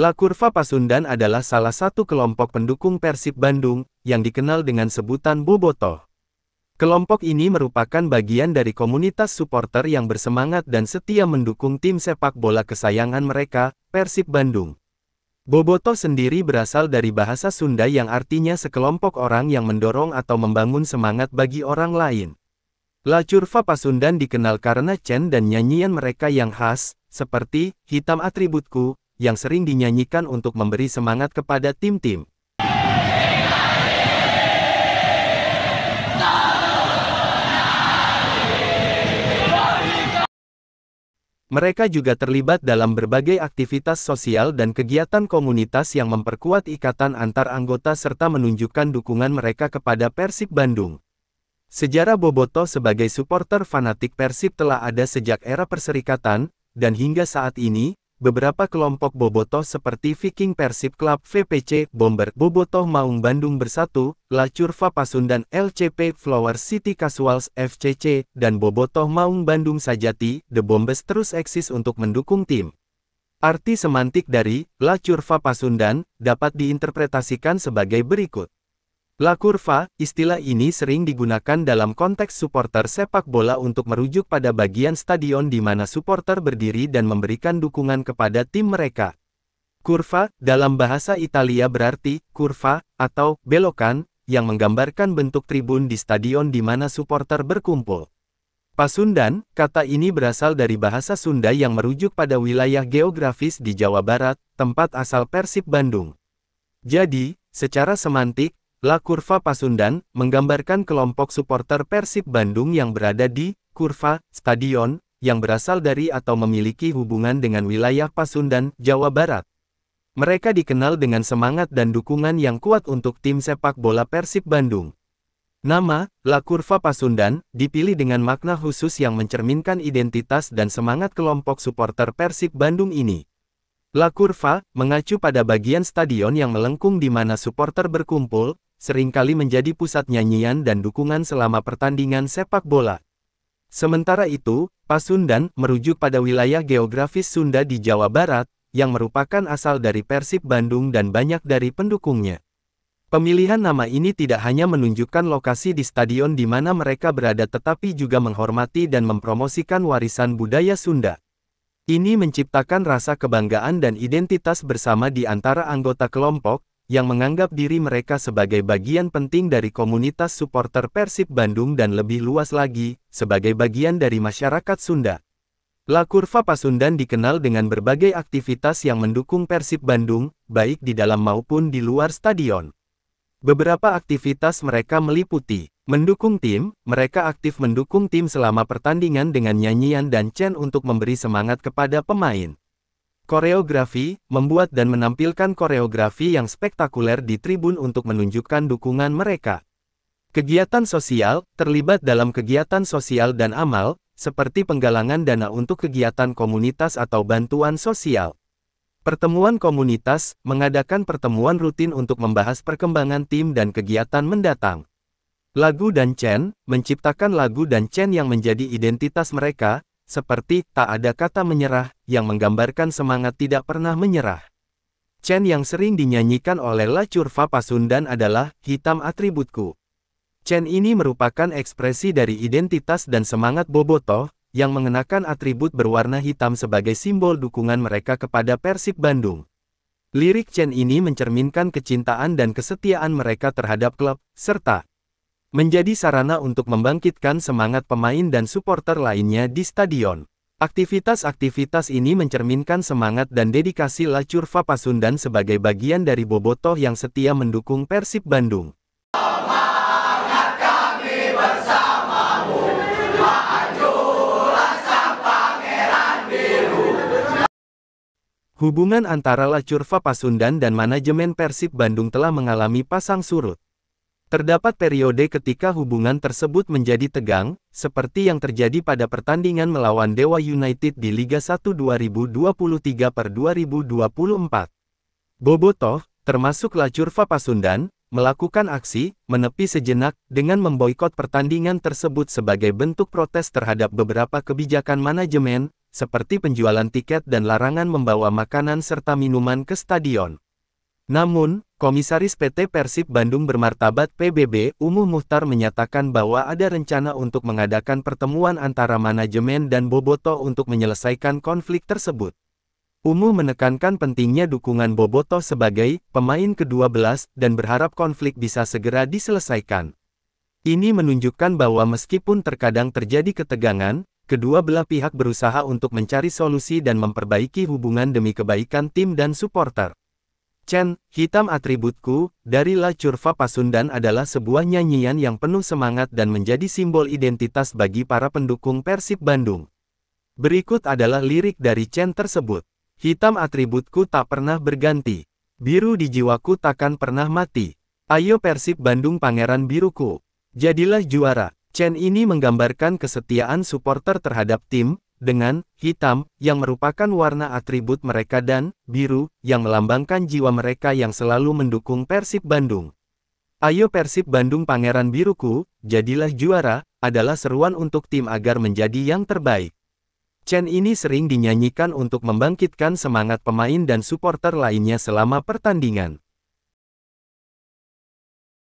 La Curva Pasundan adalah salah satu kelompok pendukung Persib Bandung, yang dikenal dengan sebutan Boboto. Kelompok ini merupakan bagian dari komunitas supporter yang bersemangat dan setia mendukung tim sepak bola kesayangan mereka, Persib Bandung. Boboto sendiri berasal dari bahasa Sunda yang artinya sekelompok orang yang mendorong atau membangun semangat bagi orang lain. La Curva Pasundan dikenal karena Chen dan nyanyian mereka yang khas, seperti, Hitam Atributku, yang sering dinyanyikan untuk memberi semangat kepada tim-tim. Mereka juga terlibat dalam berbagai aktivitas sosial dan kegiatan komunitas yang memperkuat ikatan antar anggota serta menunjukkan dukungan mereka kepada Persib Bandung. Sejarah Boboto sebagai supporter fanatik Persib telah ada sejak era perserikatan, dan hingga saat ini, beberapa kelompok Bobotoh seperti Viking Persib Club VPC, Bomber, Bobotoh Maung Bandung Bersatu, Lacurva Pasundan LCP Flower City Casuals FCC, dan Bobotoh Maung Bandung Sajati, The Bombes terus eksis untuk mendukung tim. Arti semantik dari Lacurva Pasundan dapat diinterpretasikan sebagai berikut. La Curva, istilah ini sering digunakan dalam konteks supporter sepak bola untuk merujuk pada bagian stadion di mana supporter berdiri dan memberikan dukungan kepada tim mereka. Curva, dalam bahasa Italia berarti kurva atau belokan, yang menggambarkan bentuk tribun di stadion di mana supporter berkumpul. Pasundan, kata ini berasal dari bahasa Sunda yang merujuk pada wilayah geografis di Jawa Barat, tempat asal Persib Bandung. Jadi, secara semantik, La Curva Pasundan menggambarkan kelompok supporter Persib Bandung yang berada di Kurva Stadion yang berasal dari atau memiliki hubungan dengan wilayah Pasundan, Jawa Barat. Mereka dikenal dengan semangat dan dukungan yang kuat untuk tim sepak bola Persib Bandung. Nama, La Curva Pasundan, dipilih dengan makna khusus yang mencerminkan identitas dan semangat kelompok supporter Persib Bandung ini. La Curva, mengacu pada bagian stadion yang melengkung di mana supporter berkumpul, seringkali menjadi pusat nyanyian dan dukungan selama pertandingan sepak bola. Sementara itu, Pasundan merujuk pada wilayah geografis Sunda di Jawa Barat, yang merupakan asal dari Persib Bandung dan banyak dari pendukungnya. Pemilihan nama ini tidak hanya menunjukkan lokasi di stadion di mana mereka berada tetapi juga menghormati dan mempromosikan warisan budaya Sunda. Ini menciptakan rasa kebanggaan dan identitas bersama di antara anggota kelompok, yang menganggap diri mereka sebagai bagian penting dari komunitas supporter Persib Bandung dan lebih luas lagi, sebagai bagian dari masyarakat Sunda. La Curva Pasundan dikenal dengan berbagai aktivitas yang mendukung Persib Bandung, baik di dalam maupun di luar stadion. Beberapa aktivitas mereka meliputi mendukung tim, mereka aktif mendukung tim selama pertandingan dengan nyanyian dan chant untuk memberi semangat kepada pemain. Koreografi, membuat dan menampilkan koreografi yang spektakuler di tribun untuk menunjukkan dukungan mereka. Kegiatan sosial, terlibat dalam kegiatan sosial dan amal, seperti penggalangan dana untuk kegiatan komunitas atau bantuan sosial. Pertemuan komunitas, mengadakan pertemuan rutin untuk membahas perkembangan tim dan kegiatan mendatang. Lagu dan Chen, menciptakan lagu dan Chen yang menjadi identitas mereka, seperti tak ada kata menyerah, yang menggambarkan semangat tidak pernah menyerah. Chen yang sering dinyanyikan oleh La Curva Pasundan adalah hitam atributku. Chen ini merupakan ekspresi dari identitas dan semangat Boboto, yang mengenakan atribut berwarna hitam sebagai simbol dukungan mereka kepada Persib Bandung. Lirik Chen ini mencerminkan kecintaan dan kesetiaan mereka terhadap klub, serta menjadi sarana untuk membangkitkan semangat pemain dan supporter lainnya di stadion. Aktivitas-aktivitas ini mencerminkan semangat dan dedikasi La Curva Pasundan sebagai bagian dari Bobotoh yang setia mendukung Persib Bandung. Hubungan antara La Curva Pasundan dan manajemen Persib Bandung telah mengalami pasang surut. Terdapat periode ketika hubungan tersebut menjadi tegang, seperti yang terjadi pada pertandingan melawan Dewa United di Liga 1 2023 per 2024. Bobotoh, termasuk Lacurva Pasundan, melakukan aksi, menepi sejenak, dengan memboikot pertandingan tersebut sebagai bentuk protes terhadap beberapa kebijakan manajemen, seperti penjualan tiket dan larangan membawa makanan serta minuman ke stadion. Namun, Komisaris PT Persib Bandung bermartabat PBB Umuh Muhtar menyatakan bahwa ada rencana untuk mengadakan pertemuan antara manajemen dan Boboto untuk menyelesaikan konflik tersebut. Umuh menekankan pentingnya dukungan Boboto sebagai pemain ke-12 dan berharap konflik bisa segera diselesaikan. Ini menunjukkan bahwa meskipun terkadang terjadi ketegangan, kedua belah pihak berusaha untuk mencari solusi dan memperbaiki hubungan demi kebaikan tim dan supporter. Chen, hitam atributku, dari La Curva Pasundan adalah sebuah nyanyian yang penuh semangat dan menjadi simbol identitas bagi para pendukung Persib Bandung. Berikut adalah lirik dari Chen tersebut. Hitam atributku tak pernah berganti. Biru di jiwaku takkan pernah mati. Ayo Persib Bandung pangeran biruku. Jadilah juara. Chen ini menggambarkan kesetiaan supporter terhadap tim, dengan hitam, yang merupakan warna atribut mereka dan biru, yang melambangkan jiwa mereka yang selalu mendukung Persib Bandung. Ayo Persib Bandung Pangeran Biruku, jadilah juara, adalah seruan untuk tim agar menjadi yang terbaik. Chen ini sering dinyanyikan untuk membangkitkan semangat pemain dan supporter lainnya selama pertandingan.